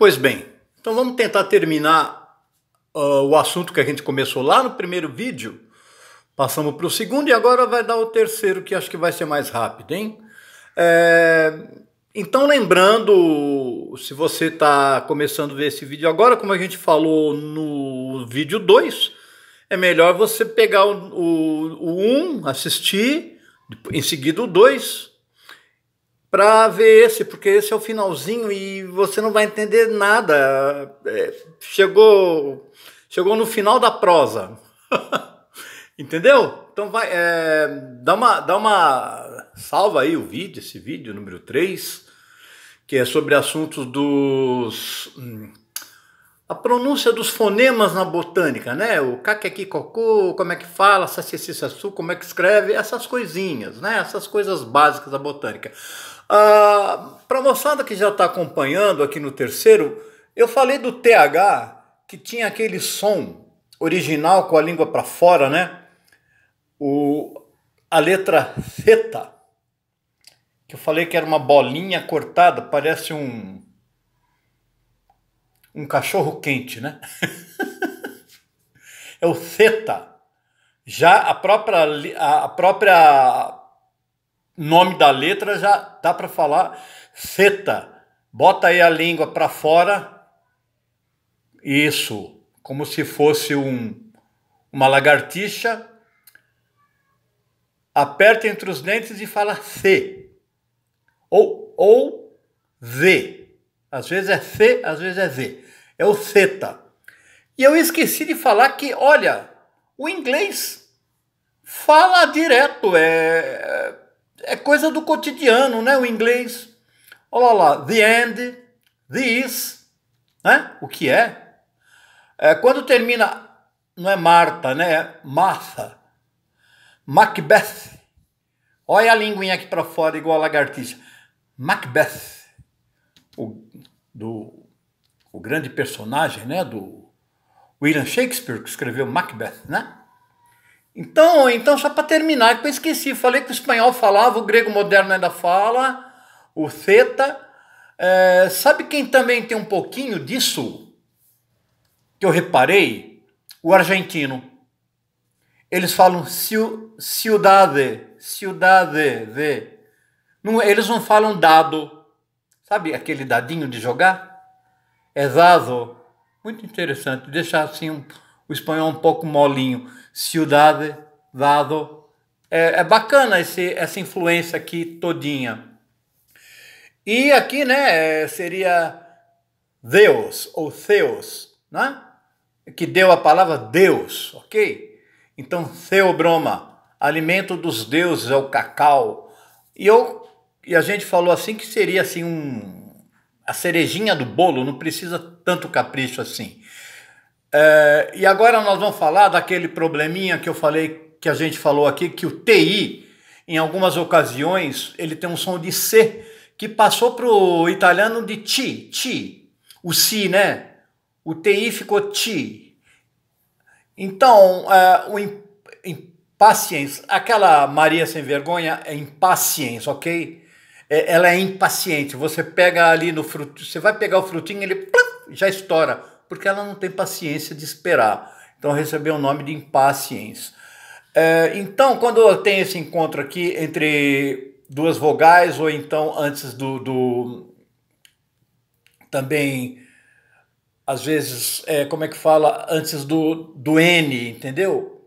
Pois bem, então vamos tentar terminar uh, o assunto que a gente começou lá no primeiro vídeo. Passamos para o segundo e agora vai dar o terceiro, que acho que vai ser mais rápido, hein? É... Então, lembrando, se você está começando a ver esse vídeo agora, como a gente falou no vídeo 2, é melhor você pegar o 1, um, assistir, em seguida o 2, para ver esse, porque esse é o finalzinho e você não vai entender nada. É, chegou, chegou no final da prosa. Entendeu? Então vai, é, dá, uma, dá uma salva aí o vídeo, esse vídeo número 3, que é sobre assuntos dos hum, a pronúncia dos fonemas na botânica, né? O caquequi cocô, como é que fala, sacicissaçu, como é que escreve, essas coisinhas, né? Essas coisas básicas da botânica. Ah, Para a moçada que já está acompanhando aqui no terceiro, eu falei do TH, que tinha aquele som original com a língua para fora, né? O, a letra zeta, que eu falei que era uma bolinha cortada, parece um um cachorro quente, né? é o zeta. Já a própria a própria nome da letra já dá para falar seta. Bota aí a língua para fora. Isso, como se fosse um, uma lagartixa. Aperta entre os dentes e fala C. Ou, ou Z. Às vezes é C, às vezes é Z. É o seta. E eu esqueci de falar que, olha, o inglês fala direto, é é coisa do cotidiano, né? O inglês. Olha lá, the end, the is, né? O que é? é quando termina, não é Marta, né? É Martha. Macbeth. Olha a linguinha aqui para fora, igual a lagartixa. Macbeth. O, do, o grande personagem, né? Do William Shakespeare, que escreveu Macbeth, né? Então, então só para terminar, que eu esqueci, falei que o espanhol falava, o grego moderno ainda fala, o theta. É, sabe quem também tem um pouquinho disso? Que eu reparei? O argentino. Eles falam ciu, ciudade, ciudade, de. Não, eles não falam dado. Sabe aquele dadinho de jogar? É dado. Muito interessante, deixar assim um o espanhol é um pouco molinho. cidade, dado. É, é bacana esse, essa influência aqui todinha. E aqui, né, é, seria Deus ou Theos, né? Que deu a palavra Deus, ok? Então, Theobroma, alimento dos deuses, é o cacau. E eu e a gente falou assim que seria assim um a cerejinha do bolo, não precisa tanto capricho assim. É, e agora nós vamos falar daquele probleminha que eu falei, que a gente falou aqui, que o TI, em algumas ocasiões, ele tem um som de C, que passou para o italiano de ti, ti. O si, né? O TI ficou ti. Então, uh, o impaciência, aquela Maria sem vergonha é impaciência, ok? É, ela é impaciente. Você pega ali no fruto, você vai pegar o frutinho, ele plum, já estoura porque ela não tem paciência de esperar. Então recebeu o nome de impaciência. É, então, quando tem esse encontro aqui entre duas vogais, ou então antes do. do também, às vezes, é, como é que fala? Antes do, do N, entendeu?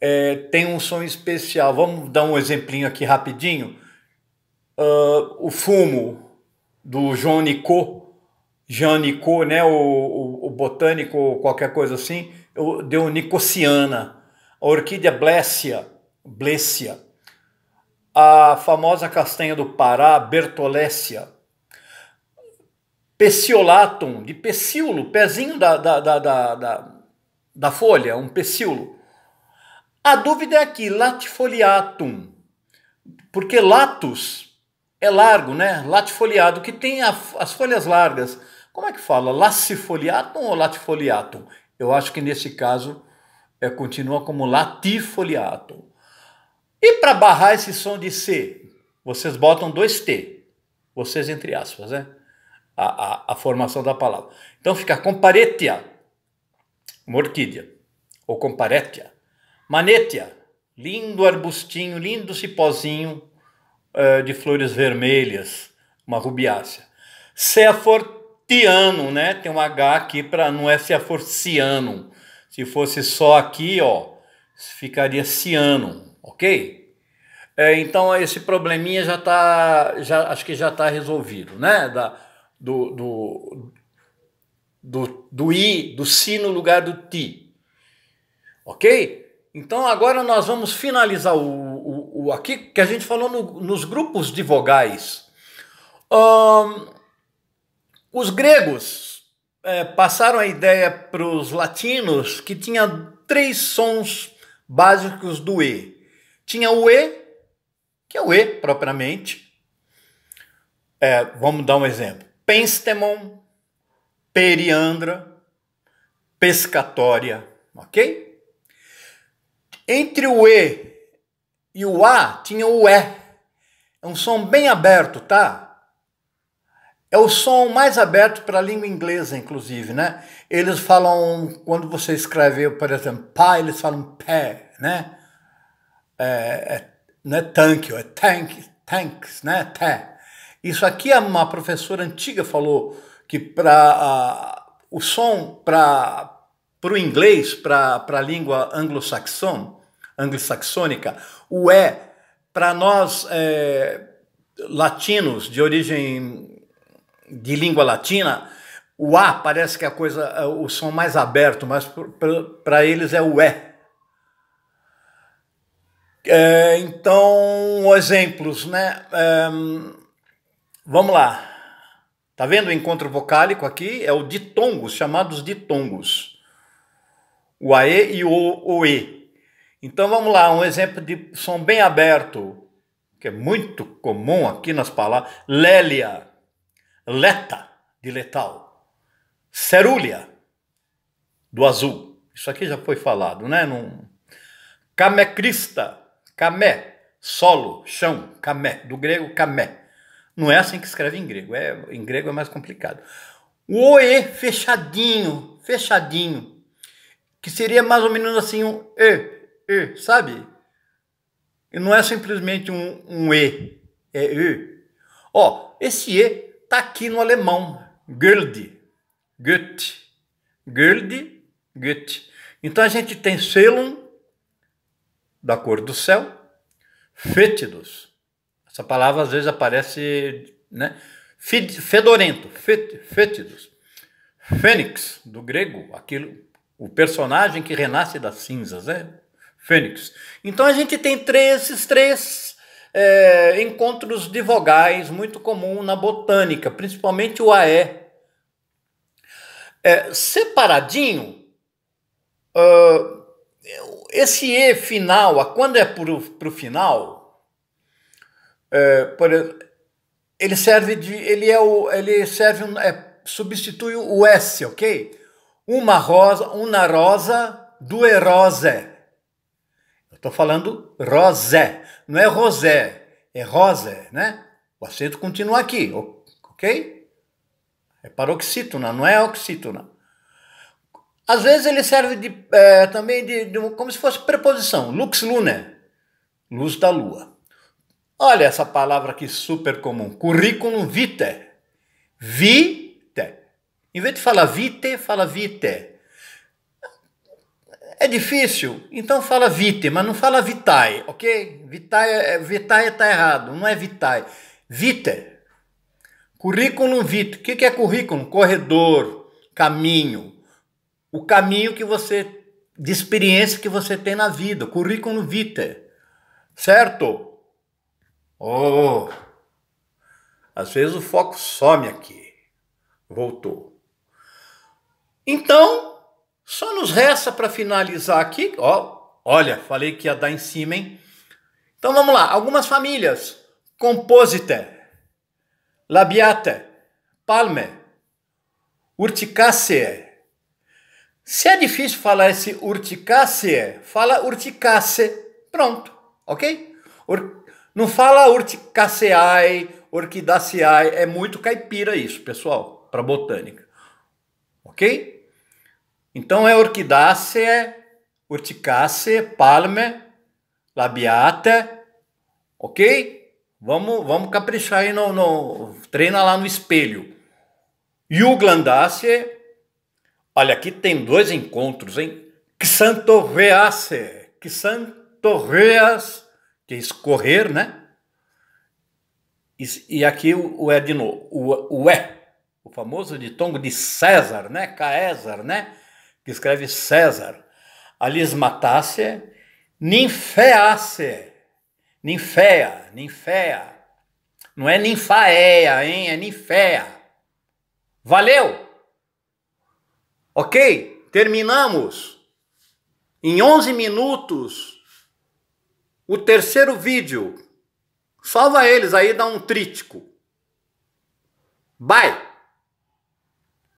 É, tem um som especial. Vamos dar um exemplinho aqui rapidinho. Uh, o fumo do João Nicot Jean Nicot, né, o, o, o, botânico, qualquer coisa assim, deu Nicociana. A orquídea Blessia, Blessia. A famosa castanha do Pará, Bertolécia. Peciolatum, de pecíolo, pezinho da, da, da, da, da, da folha, um pecíolo. A dúvida é aqui, latifoliatum, porque latus é largo, né? Latifoliado, que tem a, as folhas largas. Como é que fala? Lacifoliatum ou latifoliatum? Eu acho que nesse caso é, continua como latifoliatum. E para barrar esse som de C, vocês botam dois T. Vocês entre aspas, né? A, a, a formação da palavra. Então fica comparetia, uma ou comparetia. Manetia, lindo arbustinho, lindo cipozinho eh, de flores vermelhas, uma rubiácea. Seafor Tiano, né? Tem um H aqui para não é se for ciano. Se fosse só aqui, ó, ficaria ciano, ok? É, então esse probleminha já tá, já acho que já tá resolvido, né? Da, do, do, do, do i, do si no lugar do ti, ok? Então agora nós vamos finalizar o, o, o aqui que a gente falou no, nos grupos de vogais. Um, os gregos é, passaram a ideia para os latinos que tinha três sons básicos do E. Tinha o E, que é o E propriamente. É, vamos dar um exemplo. Penstemon, periandra, pescatória, ok? Entre o E e o A tinha o E. É um som bem aberto, tá? É o som mais aberto para a língua inglesa, inclusive, né? Eles falam, quando você escreve, por exemplo, pá, eles falam pé, né? É, é, não é tanque, é tank, tanks, né? Isso aqui é uma professora antiga falou que para uh, o som para o inglês, é para a língua anglo-saxônica, anglo o E, para nós é, latinos de origem de língua latina, o A parece que é a coisa, é o som mais aberto, mas para eles é o E. É, então, exemplos, né? É, vamos lá. Tá vendo o encontro vocálico aqui? É o ditongos, chamados ditongos. O AE e o OE. Então vamos lá, um exemplo de som bem aberto, que é muito comum aqui nas palavras. Lélia Leta, de letal. Cerúlia, do azul. Isso aqui já foi falado, né? Num... Camecrista, camé, solo, chão, camé, do grego camé. Não é assim que escreve em grego, é, em grego é mais complicado. O oe fechadinho, fechadinho, que seria mais ou menos assim um e, e, sabe? E não é simplesmente um, um e, é e. Ó, esse e está aqui no alemão. Goethe. Goethe. Goethe. gut Então a gente tem Selum, da cor do céu, fétidos. Essa palavra às vezes aparece né? fedorento, fétidos. Fênix, do grego, aquilo, o personagem que renasce das cinzas, né? Fênix. Então a gente tem três, esses três é, encontros de vogais muito comum na botânica, principalmente o AE. É, separadinho, uh, esse E final, quando é para o final, é, por, ele serve de. Ele é o. Ele serve. É, substitui o S, ok? Uma rosa, uma rosa, duas rosas. Eu estou falando rosé, não é rosé, é rosé, né? O acento continua aqui, ok? É paroxítona, não é oxítona. Às vezes ele serve de, é, também de, de, como se fosse preposição, lux luna, luz da lua. Olha essa palavra aqui super comum, currículo vitae. Vitae. Em vez de falar Vite, fala vitae. É difícil? Então fala mas não fala vitae, ok? Vitae, é, é, vitae tá errado, não é vitae. Viter. Currículo vitae. O que é currículo? Corredor, caminho. O caminho que você, de experiência que você tem na vida. Currículo Viter, Certo? Oh! Às vezes o foco some aqui. Voltou. Então, só nos resta para finalizar aqui, ó, olha, falei que ia dar em cima, hein? Então vamos lá, algumas famílias: Composite, Labiata, Palme, Urticaceae. Se é difícil falar esse urticaceae, fala urticace, pronto, ok? Ur não fala urticaceae, orquidaceae, é muito caipira isso, pessoal, para botânica, ok? Então é orquidácea, urticácea, palme, labiata, ok? Vamos, vamos caprichar aí no, no treina lá no espelho. E o Yuglandácea, olha aqui tem dois encontros, hein? que Xantorreas, que é escorrer, né? E, e aqui o, o é de novo, o, o é, o famoso ditongo de César, né? Caésar, né? que escreve César, Alis matasse, ninfeasse, ninfea, ninfea. Não é ninfaea, hein? É ninfea. Valeu? Ok? Terminamos. Em 11 minutos, o terceiro vídeo. Salva eles aí, dá um trítico. Bye!